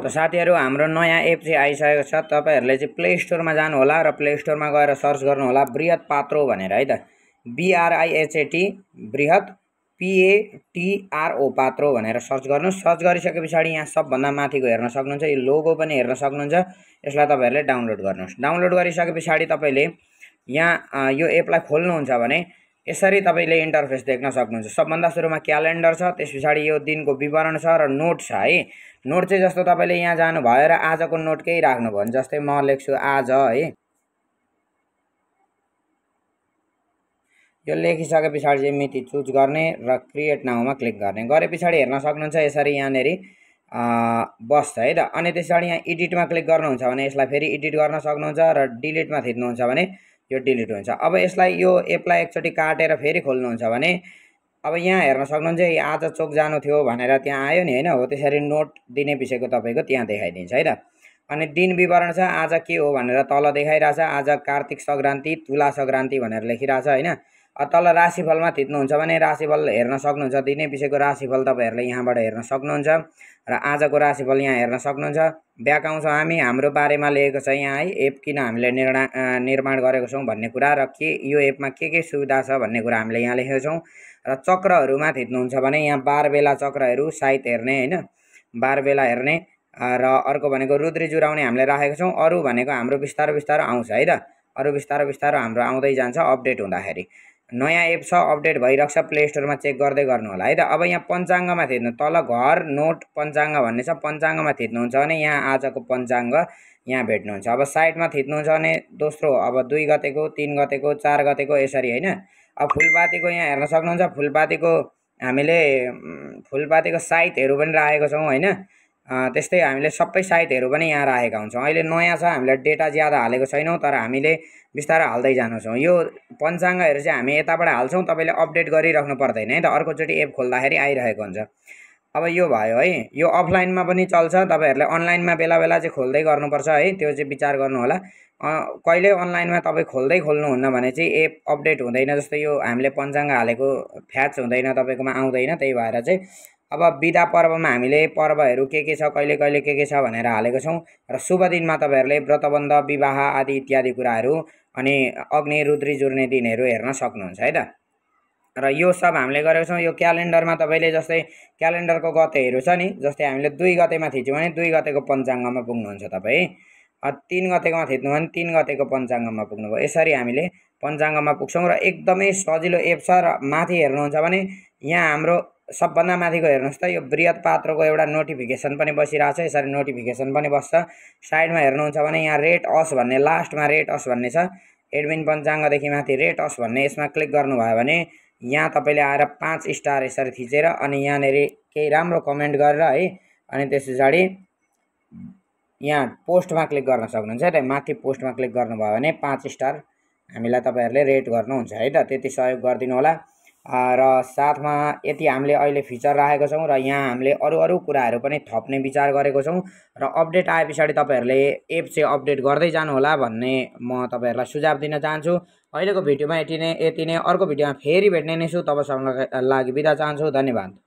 त साथीहरू हाम्रो नयाँ एप चाहिँ आइसकेको छ तपाईँहरूले चाहिँ प्ले स्टोरमा जानुहोला र प्ले स्टोरमा गएर सर्च गर्नुहोला बृहत पात्रो भनेर है त बिआरआइएचएटी बृहत पिएटिआरओ पात्रो भनेर सर्च गर्नुहोस् सर्च गरिसके पछाडि यहाँ सबभन्दा माथिको हेर्न सक्नुहुन्छ यो लोगो पनि हेर्न सक्नुहुन्छ यसलाई तपाईँहरूले डाउनलोड गर्नुहोस् डाउनलोड गरिसके पछाडि तपाईँले यहाँ यो एपलाई खोल्नुहुन्छ भने यसरी तपाईँले इन्टरफेस देख्न सक्नुहुन्छ सबभन्दा सुरुमा क्यालेन्डर छ त्यस पछाडि यो दिनको विवरण छ र नोट छ है नोट चाहिँ जस्तो तपाईँले यहाँ जानुभयो र आजको नोट केही राख्नुभयो भने जस्तै म लेख्छु आज है यो लेखिसके पछाडि चाहिँ मिति चुज गर्ने र क्रिएट नाउँमा क्लिक गर्ने गरे पछाडि हेर्न सक्नुहुन्छ यसरी यहाँनिर बस्छ है त अनि त्यस पछाडि यहाँ एडिटमा क्लिक गर्नुहुन्छ भने यसलाई फेरि एडिट गर्न सक्नुहुन्छ र डिलिटमा थिच्नुहुन्छ भने यो डिलिट हुन्छ अब यसलाई यो एपलाई एकचोटि काटेर फेरि खोल्नुहुन्छ भने अब यहाँ हेर्न सक्नुहुन्छ आज चोक जानु थियो भनेर त्यहाँ आयो नि होइन हो त्यसरी नोट दिने विषयको तपाईँको त्यहाँ देखाइदिन्छ है त अनि दिन विवरण छ आज के हो भनेर तल देखाइरहेछ आज कार्तिक सङ्क्रान्ति तुला सङ्क्रान्ति भनेर लेखिरहेछ होइन तल राशिफलमा थित्नुहुन्छ भने राशिफल हेर्न सक्नुहुन्छ दिनै विषयको राशिफल तपाईँहरूले यहाँबाट हेर्न सक्नुहुन्छ र आजको राशिफल यहाँ हेर्न सक्नुहुन्छ ब्याक आउँछौँ हामी हाम्रो बारेमा लेखेको छ यहाँ है एप किन हामीले निर्णा निर्माण गरेको छौँ भन्ने कुरा र के यो एपमा के के सुविधा छ भन्ने कुरा हामीले यहाँ लेखेको छौँ र चक्रहरूमा थित्नुहुन्छ भने यहाँ बाह्र बेला चक्रहरू साइत हेर्ने होइन बाह्र बेला हेर्ने र अर्को भनेको रुद्री जुराउने हामीले राखेको छौँ अरू भनेको हाम्रो बिस्तारो बिस्तारो आउँछ है त अरू बिस्तारो बिस्तारो हाम्रो आउँदै जान्छ अपडेट हुँदाखेरि नयाँ एप छ अपडेट भइरहेको छ प्ले स्टोरमा चेक गर्दै गर्नु होला है त अब यहाँ पञ्चाङ्गमा थिच्नु तल घर नोट पञ्चाङ्ग भन्ने छ पञ्चाङ्गमा थिच्नुहुन्छ भने यहाँ आजको पञ्चाङ्ग यहाँ भेट्नुहुन्छ अब साइडमा थिच्नुहुन्छ भने दोस्रो अब दुई गतेको तिन गतेको चार गतेको यसरी होइन अब फुलपातीको यहाँ हेर्न सक्नुहुन्छ फुलपातीको हामीले फुलपातीको साइतहरू पनि राखेको छौँ होइन त्यस्तै हामीले सबै साइटहरू पनि यहाँ राखेका हुन्छौँ अहिले नयाँ छ हामीले डेटा ज्यादा हालेको छैनौँ तर हामीले बिस्तारै हाल्दै जानु छौँ यो पञ्चाङ्गहरू चाहिँ हामी यताबाट हाल्छौँ तपाईँले अपडेट गरिराख्नु पर्दैन है त अर्कोचोटि एप खोल्दाखेरि आइरहेको हुन्छ अब यो भयो है यो अफलाइनमा पनि चल्छ तपाईँहरूले अनलाइनमा बेला बेला चाहिँ खोल्दै गर्नुपर्छ है त्यो चाहिँ विचार गर्नुहोला कहिले अनलाइनमा तपाईँ खोल्दै खोल्नुहुन्न भने चाहिँ एप अपडेट हुँदैन जस्तै यो हामीले पञ्चाङ्ग हालेको फ्याच हुँदैन तपाईँकोमा आउँदैन त्यही भएर चाहिँ अब बिदा पर्वमा हामीले पर्वहरू के के छ कहिले कहिले के के छ भनेर हालेको छौँ र शुभ दिनमा तपाईँहरूले व्रतबन्ध विवाह आदि इत्यादि कुराहरू अनि अग्नि रुद्री जुर्ने दिनहरू हेर्न सक्नुहुन्छ है त र यो सब हामीले गरेको छौँ यो क्यालेन्डरमा तपाईँले जस्तै क्यालेन्डरको गतेहरू छ नि जस्तै हामीले दुई गतेमा थिच्यौँ भने दुई गतेको पञ्चाङ्गमा पुग्नुहुन्छ तपाईँ तिन गतेकोमा थिच्नु भने तिन गतेको पञ्चाङ्गमा पुग्नुभयो यसरी हामीले पञ्चाङ्गमा पुग्छौँ र एकदमै सजिलो एप छ र माथि हेर्नुहुन्छ भने यहाँ हाम्रो सबभन्दा माथिको हेर्नुहोस् त यो वृहत पात्रको एउटा नोटिफिकेसन पनि बसिरहेको छ यसरी नोटिफिकेसन पनि बस्छ साइडमा हेर्नुहुन्छ भने यहाँ रेट अस भन्ने लास्टमा रेट अस भन्ने छ एडमिन पञ्चाङ्गदेखि माथि रेट अस भन्ने यसमा क्लिक गर्नुभयो भने यहाँ तपाईँले आएर पाँच स्टार यसरी थिचेर अनि यहाँनिर केही राम्रो कमेन्ट गरेर है अनि त्यस पछाडि यहाँ पोस्टमा क्लिक गर्न सक्नुहुन्छ है त माथि पोस्टमा क्लिक गर्नुभयो भने पाँच स्टार हामीलाई तपाईँहरूले रेट गर्नुहुन्छ है त त्यति सहयोग गरिदिनु होला र साथमा यति हामीले अहिले फिचर राखेको छौँ र यहाँ हामीले अरू अरू कुराहरू पनि थप्ने विचार गरेको छौँ र अपडेट आए पछाडि तपाईँहरूले एप चाहिँ अपडेट गर्दै जानुहोला भन्ने म तपाईँहरूलाई सुझाव दिन चाहन्छु अहिलेको भिडियोमा यति नै यति नै अर्को भिडियोमा फेरि भेट्ने नै छु तपाईँसँग लागि बिदा चाहन्छु धन्यवाद